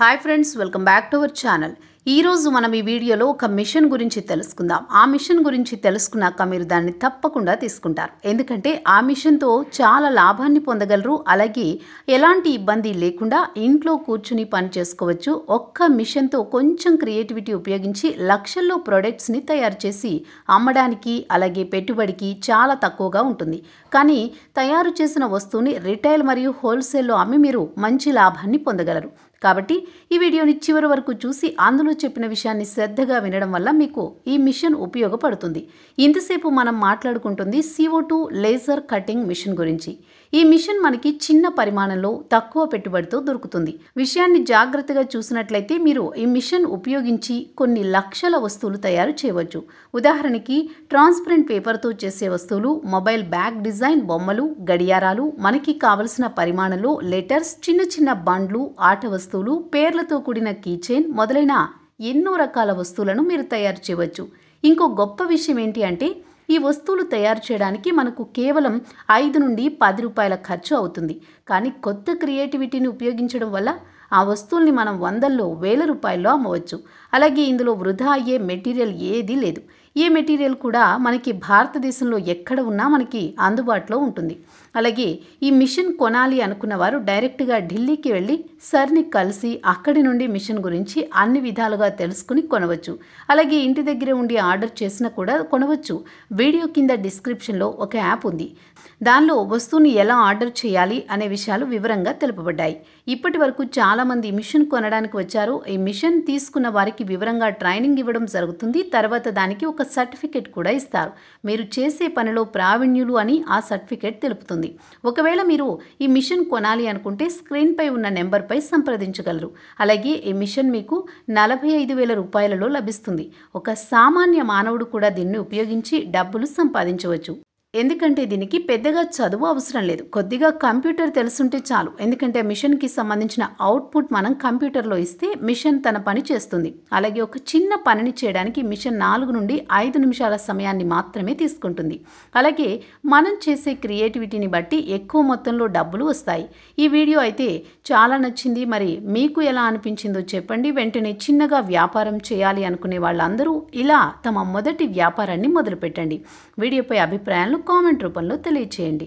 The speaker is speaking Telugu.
hi friends welcome back to our channel ఈరోజు మనం ఈ వీడియోలో ఒక మిషన్ గురించి తెలుసుకుందాం ఆ మిషన్ గురించి తెలుసుకున్నాక మీరు దాన్ని తప్పకుండా తీసుకుంటారు ఎందుకంటే ఆ మిషన్తో చాలా లాభాన్ని పొందగలరు అలాగే ఎలాంటి ఇబ్బంది లేకుండా ఇంట్లో కూర్చుని పని చేసుకోవచ్చు ఒక్క మిషన్తో కొంచెం క్రియేటివిటీ ఉపయోగించి లక్షల్లో ప్రొడక్ట్స్ని తయారు చేసి అమ్మడానికి అలాగే పెట్టుబడికి చాలా తక్కువగా ఉంటుంది కానీ తయారు చేసిన వస్తువుని రిటైల్ మరియు హోల్సేల్లో అమ్మి మీరు మంచి లాభాన్ని పొందగలరు కాబట్టి ఈ వీడియోని చివరి వరకు చూసి అందులో చెప్పిన విషయాన్ని శ్రద్ధగా వినడం వల్ల మీకు ఈ మిషన్ ఉపయోగపడుతుంది ఇంతసేపు మనం మాట్లాడుకుంటుంది సిఓ లేజర్ కటింగ్ మిషన్ గురించి ఈ మిషన్ మనకి చిన్న పరిమాణంలో తక్కువ పెట్టుబడితో దొరుకుతుంది విషయాన్ని జాగ్రత్తగా చూసినట్లయితే మీరు ఈ మిషన్ ఉపయోగించి కొన్ని లక్షల వస్తువులు తయారు చేయవచ్చు ఉదాహరణకి ట్రాన్స్పరెంట్ పేపర్తో చేసే వస్తువులు మొబైల్ బ్యాగ్ డిజైన్ బొమ్మలు గడియారాలు మనకి కావలసిన పరిమాణంలో లెటర్స్ చిన్న చిన్న బండ్లు ఆట వస్తువులు పేర్లతో కూడిన కీచైన్ మొదలైన ఎన్నో రకాల వస్తువులను మీరు తయారు చేయవచ్చు ఇంకో గొప్ప విషయం ఏంటి అంటే ఈ వస్తువులు తయారు చేయడానికి మనకు కేవలం ఐదు నుండి పది రూపాయల ఖర్చు అవుతుంది కానీ కొత్త క్రియేటివిటీని ఉపయోగించడం వల్ల ఆ వస్తువుల్ని మనం వందల్లో వేల రూపాయల్లో అమ్మవచ్చు అలాగే ఇందులో వృధా అయ్యే మెటీరియల్ ఏదీ లేదు ఈ మెటీరియల్ కూడా మనకి భారతదేశంలో ఎక్కడ ఉన్నా మనకి అందుబాటులో ఉంటుంది అలాగే ఈ మిషన్ కొనాలి అనుకున్న వారు డైరెక్ట్గా ఢిల్లీకి వెళ్ళి సర్ని కలిసి అక్కడి నుండి మిషన్ గురించి అన్ని విధాలుగా తెలుసుకుని కొనవచ్చు అలాగే ఇంటి దగ్గర ఉండి ఆర్డర్ చేసినా కూడా కొనవచ్చు వీడియో కింద డిస్క్రిప్షన్లో ఒక యాప్ ఉంది దానిలో వస్తువుని ఎలా ఆర్డర్ చేయాలి అనే విషయాలు వివరంగా తెలుపబడ్డాయి ఇప్పటి వరకు చాలా చాలామంది మిషన్ కొనడానికి వచ్చారు ఈ మిషన్ తీసుకున్న వారికి వివరంగా ట్రైనింగ్ ఇవ్వడం జరుగుతుంది తర్వాత దానికి ఒక సర్టిఫికెట్ కూడా ఇస్తారు మీరు చేసే పనిలో ప్రావీణ్యులు అని ఆ సర్టిఫికేట్ తెలుపుతుంది ఒకవేళ మీరు ఈ మిషన్ కొనాలి అనుకుంటే స్క్రీన్పై ఉన్న నెంబర్పై సంప్రదించగలరు అలాగే ఈ మిషన్ మీకు నలభై ఐదు వేల రూపాయలలో లభిస్తుంది ఒక సామాన్య మానవుడు కూడా దీన్ని ఉపయోగించి డబ్బులు సంపాదించవచ్చు ఎందుకంటే దీనికి పెద్దగా చదువు అవసరం లేదు కొద్దిగా కంప్యూటర్ తెలుసుంటే చాలు ఎందుకంటే మిషన్కి సంబంధించిన అవుట్పుట్ మనం కంప్యూటర్లో ఇస్తే మిషన్ తన పని చేస్తుంది అలాగే ఒక చిన్న పనిని చేయడానికి మిషన్ నాలుగు నుండి ఐదు నిమిషాల సమయాన్ని మాత్రమే తీసుకుంటుంది అలాగే మనం చేసే క్రియేటివిటీని బట్టి ఎక్కువ మొత్తంలో డబ్బులు వస్తాయి ఈ వీడియో అయితే చాలా నచ్చింది మరి మీకు ఎలా అనిపించిందో చెప్పండి వెంటనే చిన్నగా వ్యాపారం చేయాలి అనుకునే వాళ్ళందరూ ఇలా తమ మొదటి వ్యాపారాన్ని మొదలుపెట్టండి వీడియోపై అభిప్రాయాలను కామెంట్ రూపంలో తెలియచేయండి